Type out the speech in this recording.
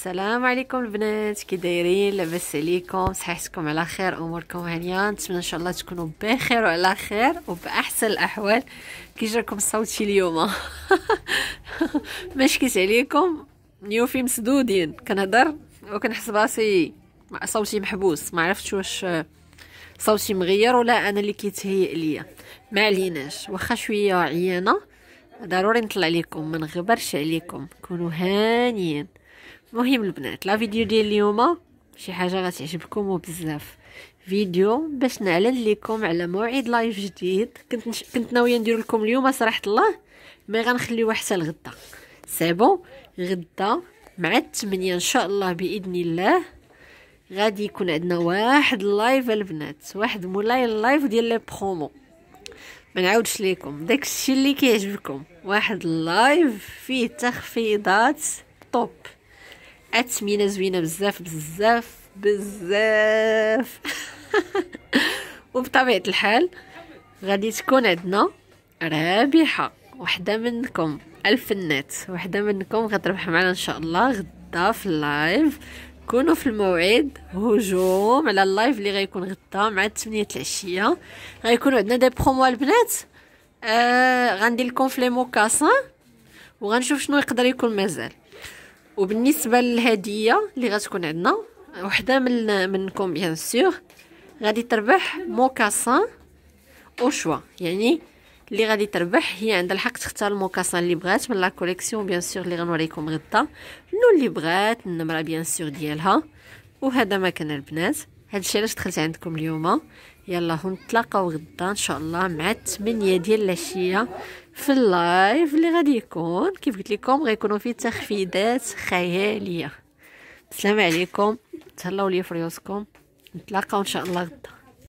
السلام عليكم البنات كي دايرين لاباس عليكم صحتكم على خير اموركم هانيه نتمنى ان شاء الله تكونوا بخير وعلى خير وباحسن الاحوال كي جاكم صوتي اليوم مشكيت عليكم نيوفي مسدودين كنهضر وكنحس براسي صوتي محبوس ما عرفتش واش صوتي مغير ولا انا اللي كيتهيئ ليا ما عليناش واخا شويه عيانه ضروري نطلع لكم ما نغبرش عليكم كونوا هانيين مهم البنات لا فيديو ديال اليوم شي حاجه غتعجبكم وبزاف فيديو باش نعلن لكم على موعد لايف جديد كنت نش... كنت ناويه ندير لكم اليوم صراحه الله مي غنخليوه حتى لغدا سي بون غدا مع التمنية ان شاء الله باذن الله غادي يكون عندنا واحد اللايف البنات واحد مولاي اللايف ديال لي برومو ما نعاودش ليكم داكشي اللي كيعجبكم واحد اللايف فيه تخفيضات طوب اثمنه زوينه بزاف بزاف بزاف وبطبيعه الحال غادي تكون عندنا رابحه وحده منكم الفنات وحده منكم غتربح معنا ان شاء الله غدا في اللايف كونوا في الموعد هجوم على اللايف اللي غيكون غدا مع التمنية العشيه غيكون عندنا دي برومو البنات آه غندير لكم في لي موكاسان وغنشوف شنو يقدر يكون مازال وبالنسبه للهديه اللي غتكون عندنا وحده من منكم بيان سور غادي تربح موكاسان او شوا يعني اللي غادي تربح هي عندها الحق تختار الموكاسان اللي بغات من لا كوليكسيون بيان سور اللي غنوريكم غدا اللون اللي بغات النمره بيان سور ديالها وهذا ما كان البنات الشيء علاش دخلت عندكم اليوم يلا نتلاقاو غدا ان شاء الله مع 8 ديال العشيه في اللايف اللي غادي يكون كيف قلت لكم غيكونوا فيه تخفيضات خياليه السلام عليكم تهلاو لي فريوسكم نتلاقاو ان شاء الله غدا